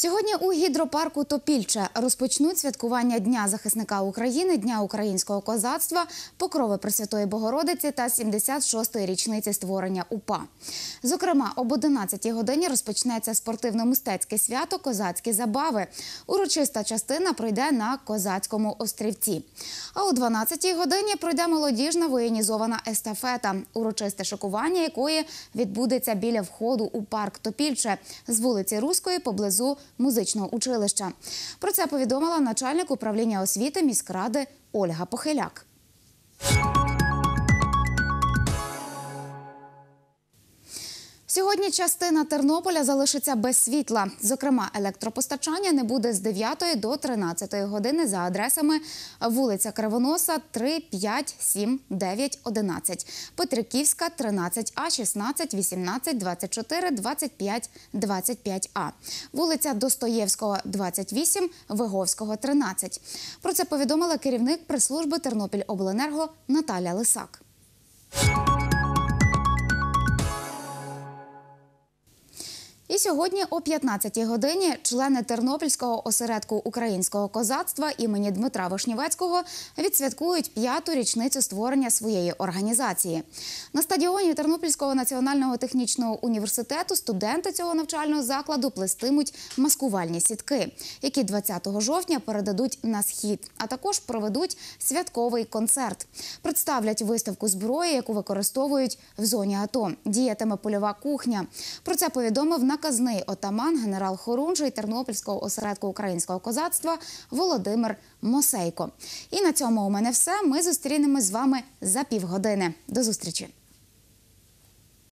Сьогодні у гідропарку Топільче розпочнуть святкування Дня захисника України, Дня українського козацтва, покрови Пресвятої Богородиці та 76-ї річниці створення УПА. Зокрема, об 11-й годині розпочнеться спортивно-мистецьке свято Козацькі забави. Урочиста частина пройде на козацькому острівці. А о 12-й годині пройде молодіжна воєнізована естафета, урочисте шокування якої відбудеться біля входу у парк Топільче з вулиці Руської поблизу музичного училища. Про це повідомила начальник управління освіти міськради Ольга Похиляк. Сьогодні частина Тернополя залишиться без світла. Зокрема, електропостачання не буде з 9 до 13 години за адресами вулиця Кривоноса 3, 5, 7, 9, 11, Петриківська 13 А, 16, 18, 24, 25, 25 А, вулиця Достоєвського, 28, Виговського, 13. Про це повідомила керівник прес-служби Тернопіль Обленерго Наталя Лисак. сьогодні о 15-й годині члени Тернопільського осередку українського козацтва імені Дмитра Вишнівецького відсвяткують п'яту річницю створення своєї організації. На стадіоні Тернопільського національного технічного університету студенти цього навчального закладу плестимуть маскувальні сітки, які 20 жовтня передадуть на схід, а також проведуть святковий концерт. Представлять виставку зброї, яку використовують в зоні АТО. Діятиме польова кухня. Про це повідомив на наказний отаман генерал Хорунжий Тернопільського осередку українського козацтва Володимир Мосейко. І на цьому у мене все. Ми зустрінемось з вами за півгодини. До зустрічі.